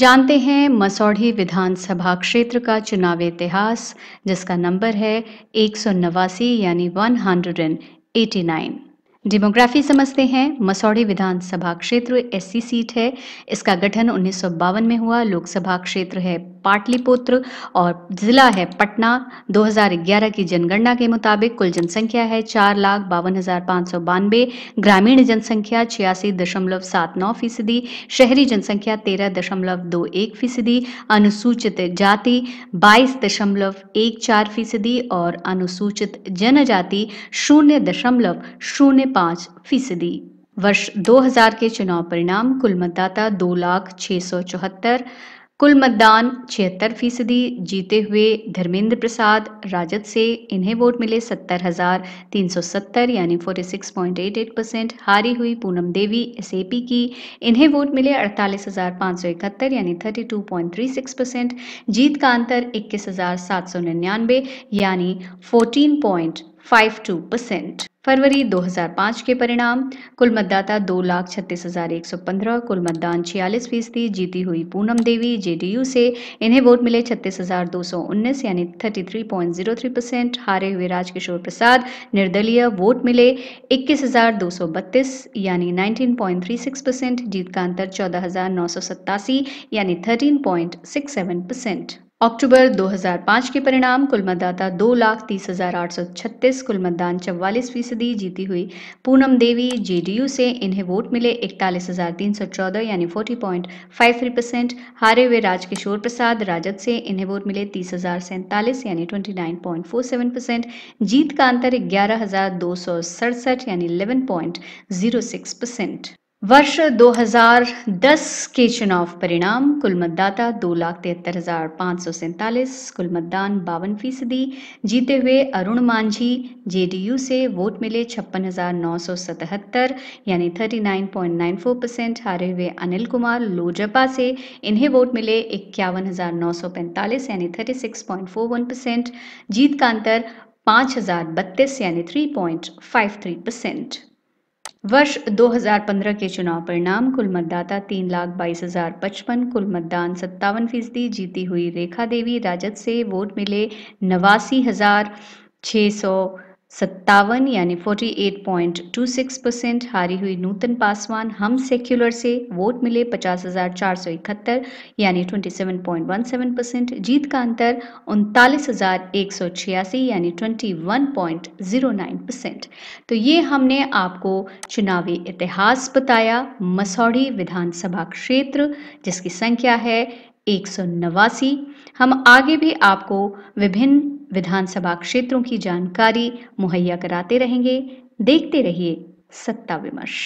जानते हैं मसौढ़ी विधानसभा क्षेत्र का चुनावी इतिहास जिसका नंबर है एक सौ नवासी यानी one hundred and eighty nine demography समझते हैं मसौढ़ी विधानसभा क्षेत्र एससी सीट है इसका गठन उन्नीस में हुआ लोकसभा क्षेत्र है पाटलिपुत्र और जिला है पटना 2011 की जनगणना के मुताबिक कुल जनसंख्या है चार लाख बावन हजार पाँच सौ बानवे ग्रामीण जनसंख्या छियासी दशमलव सात नौ फीसदी शहरी जनसंख्या तेरह दशमलव दो एक फीसदी अनुसूचित जाति बाईस दशमलव एक चार फीसदी और अनुसूचित जनजाति शून्य दशमलव शून्य पाँच फीसदी वर्ष 2000 के चुनाव परिणाम कुल मतदाता दो लाख छः सौ चौहत्तर कुल मतदान छिहत्तर फीसदी जीते हुए धर्मेंद्र प्रसाद राजद से इन्हें वोट मिले सत्तर हजार तीन सौ सत्तर यानी forty six point eight eight percent हारी हुई पूनम देवी एस की इन्हें वोट मिले अड़तालीस हजार पाँच सौ इकहत्तर यानी thirty two point three six percent जीत का अंतर इक्कीस हजार सात सौ निन्यानवे यानी फोर्टीन पॉइंट 52 परसेंट फरवरी 2005 के परिणाम कुल मतदाता दो लाख छत्तीस हजार एक सौ पंद्रह कुल मतदान छियालीस फीसदी जीती हुई पूनम देवी जेडीयू से इन्हें वोट मिले छत्तीस हजार दो सौ उन्नीस यानी thirty three point zero three percent हारे हुए राजकिशोर प्रसाद निर्दलीय वोट मिले इक्कीस हजार दो सौ बत्तीस यानी nineteen point three six percent जीत का अंतर चौदह हजार नौ सौ सत्तासी यानी thirteen point six seven percent October 2005 के परिणाम कुल मतदाता दो लाख तीस हजार आठ सौ छत्तीस कुल मतदान चवालीस फीसदी जीती हुई पूनम देवी जेडीयू से इन्हें वोट मिले इकतालीस हजार तीन सौ चौदह यानी forty point five three percent हारे हुए राजकिशोर प्रसाद राजद से इन्हें वोट मिले तीस हजार सैंतालीस यानी twenty nine point four seven percent जीत का अंतर ग्यारह हजार दो सौ सड़सठ यानी eleven point zero six percent वर्ष 2010 के चुनाव परिणाम कुल मतदाता दो लाख तिहत्तर हजार पाँच सौ सैंतालीस कुल मतदान बावन फीसदी जीते हुए अरुण मांझी जेडीयू से वोट मिले छप्पन हजार नौ सौ सतहत्तर यानी 39.94 परसेंट हारे हुए अनिल कुमार लोजपा से इन्हें वोट मिले इक्यावन हजार नौ सौ पैंतालीस यानी 36.41 परसेंट जीत का अंतर पाँच हजार बत्तीस यानी 3.53 परसेंट वर्ष 2015 के चुनाव परिणाम कुल मतदाता तीन लाख बाईस हजार पचपन कुल मतदान सत्तावन फीसदी जीती हुई रेखा देवी राजद से वोट मिले नवासी हजार छः सौ सत्तावन यानी 48.26 परसेंट हारी हुई नूतन पासवान हम सेक्युलर से वोट मिले पचास हज़ार चार सौ इकहत्तर यानी 27.17 परसेंट जीत का अंतर उनतालीस हज़ार एक सौ छियासी यानी 21.09 परसेंट तो ये हमने आपको चुनावी इतिहास बताया मसौढ़ी विधानसभा क्षेत्र जिसकी संख्या है एक हम आगे भी आपको विभिन्न विधानसभा क्षेत्रों की जानकारी मुहैया कराते रहेंगे देखते रहिए सत्ता विमर्श